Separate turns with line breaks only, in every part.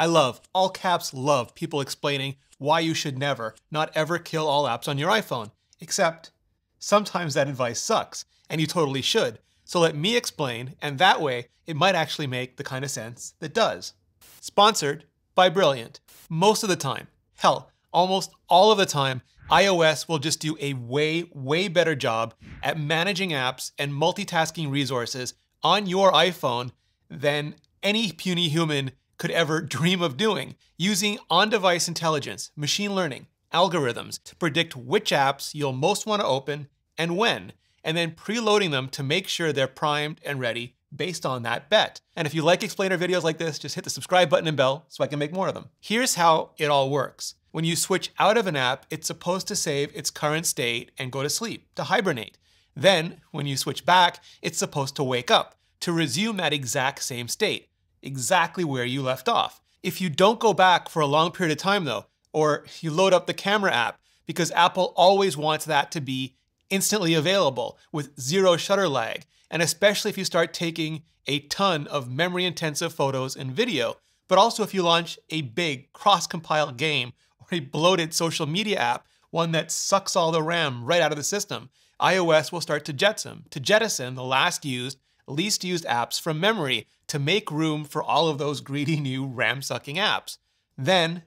I love, all caps love, people explaining why you should never, not ever kill all apps on your iPhone. Except, sometimes that advice sucks, and you totally should. So let me explain, and that way, it might actually make the kind of sense that does. Sponsored by Brilliant. Most of the time, hell, almost all of the time, iOS will just do a way, way better job at managing apps and multitasking resources on your iPhone than any puny human could ever dream of doing using on device intelligence, machine learning, algorithms to predict which apps you'll most want to open and when, and then preloading them to make sure they're primed and ready based on that bet. And if you like explainer videos like this, just hit the subscribe button and bell so I can make more of them. Here's how it all works. When you switch out of an app, it's supposed to save its current state and go to sleep, to hibernate. Then, when you switch back, it's supposed to wake up, to resume that exact same state exactly where you left off. If you don't go back for a long period of time though, or you load up the camera app, because Apple always wants that to be instantly available with zero shutter lag, and especially if you start taking a ton of memory intensive photos and video, but also if you launch a big cross compiled game or a bloated social media app, one that sucks all the RAM right out of the system, iOS will start to jettison, to jettison the last used least used apps from memory to make room for all of those greedy new RAM-sucking apps. Then,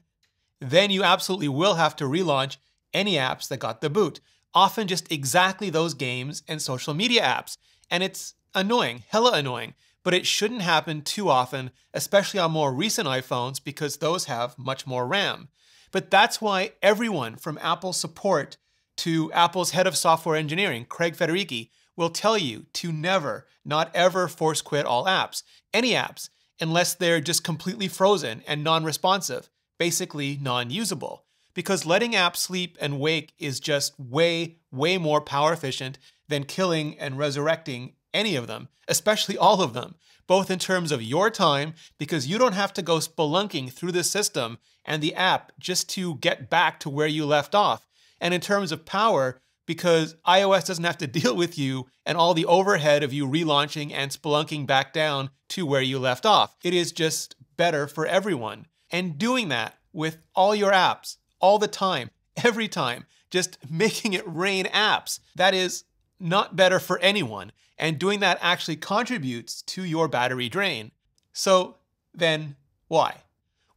then you absolutely will have to relaunch any apps that got the boot, often just exactly those games and social media apps. And it's annoying, hella annoying, but it shouldn't happen too often, especially on more recent iPhones because those have much more RAM. But that's why everyone from Apple support to Apple's head of software engineering, Craig Federighi, will tell you to never, not ever force quit all apps, any apps, unless they're just completely frozen and non responsive, basically non usable. Because letting apps sleep and wake is just way, way more power efficient than killing and resurrecting any of them, especially all of them, both in terms of your time, because you don't have to go spelunking through the system and the app just to get back to where you left off, and in terms of power, because iOS doesn't have to deal with you and all the overhead of you relaunching and spelunking back down to where you left off. It is just better for everyone. And doing that with all your apps, all the time, every time, just making it rain apps, that is not better for anyone. And doing that actually contributes to your battery drain. So then why?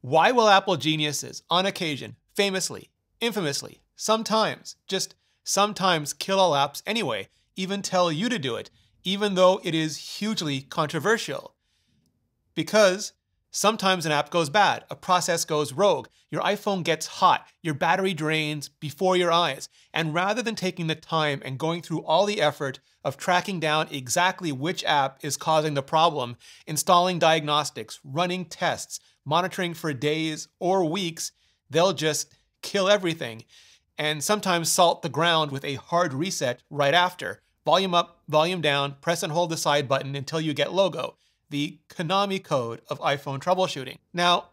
Why will Apple geniuses, on occasion, famously, infamously, sometimes, just sometimes kill all apps anyway, even tell you to do it, even though it is hugely controversial. Because sometimes an app goes bad, a process goes rogue, your iPhone gets hot, your battery drains before your eyes, and rather than taking the time and going through all the effort of tracking down exactly which app is causing the problem, installing diagnostics, running tests, monitoring for days or weeks, they'll just kill everything and sometimes salt the ground with a hard reset right after. Volume up, volume down, press and hold the side button until you get logo, the Konami code of iPhone troubleshooting. Now,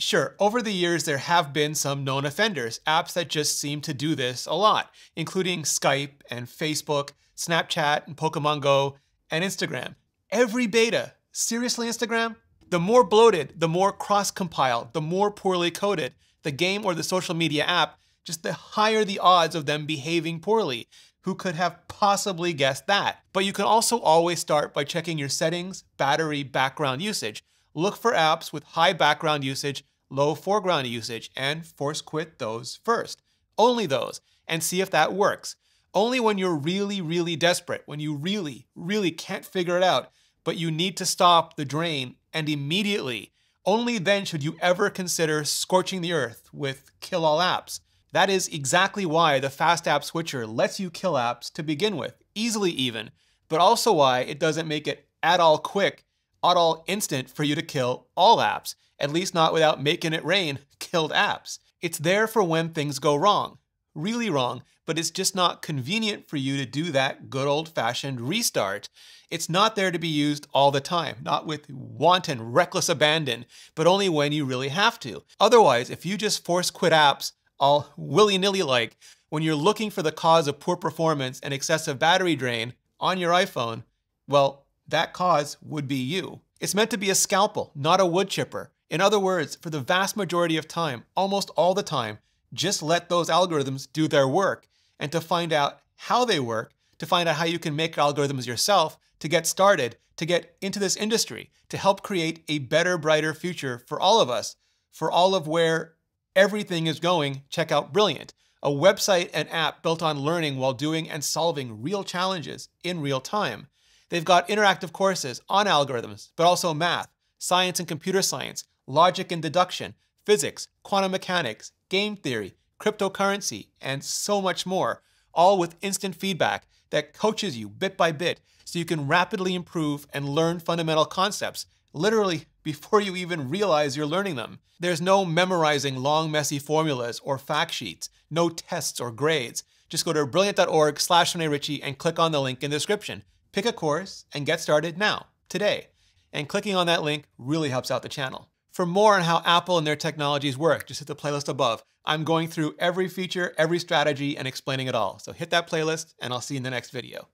Sure, over the years, there have been some known offenders, apps that just seem to do this a lot, including Skype and Facebook, Snapchat and Pokemon Go, and Instagram. Every beta, seriously, Instagram? The more bloated, the more cross compiled, the more poorly coded the game or the social media app, just the higher the odds of them behaving poorly. Who could have possibly guessed that? But you can also always start by checking your settings, battery, background usage. Look for apps with high background usage, low foreground usage, and force quit those first. Only those, and see if that works. Only when you're really, really desperate, when you really, really can't figure it out, but you need to stop the drain and immediately. Only then should you ever consider scorching the earth with kill all apps. That is exactly why the fast app switcher lets you kill apps to begin with, easily even, but also why it doesn't make it at all quick, at all instant for you to kill all apps, at least not without making it rain killed apps. It's there for when things go wrong, really wrong, but it's just not convenient for you to do that good old fashioned restart. It's not there to be used all the time, not with wanton, reckless abandon, but only when you really have to. Otherwise, if you just force quit apps, all willy-nilly like when you're looking for the cause of poor performance and excessive battery drain on your iPhone, well, that cause would be you. It's meant to be a scalpel, not a wood chipper. In other words, for the vast majority of time, almost all the time, just let those algorithms do their work. And to find out how they work, to find out how you can make algorithms yourself, to get started, to get into this industry, to help create a better, brighter future for all of us, for all of where everything is going, check out Brilliant, a website and app built on learning while doing and solving real challenges in real time. They've got interactive courses on algorithms, but also math, science and computer science, logic and deduction, physics, quantum mechanics, game theory, cryptocurrency, and so much more, all with instant feedback that coaches you bit by bit so you can rapidly improve and learn fundamental concepts literally before you even realize you're learning them. There's no memorizing long, messy formulas or fact sheets, no tests or grades. Just go to brilliant.org slash Ritchie and click on the link in the description. Pick a course and get started now, today. And clicking on that link really helps out the channel. For more on how Apple and their technologies work, just hit the playlist above. I'm going through every feature, every strategy, and explaining it all. So hit that playlist, and I'll see you in the next video.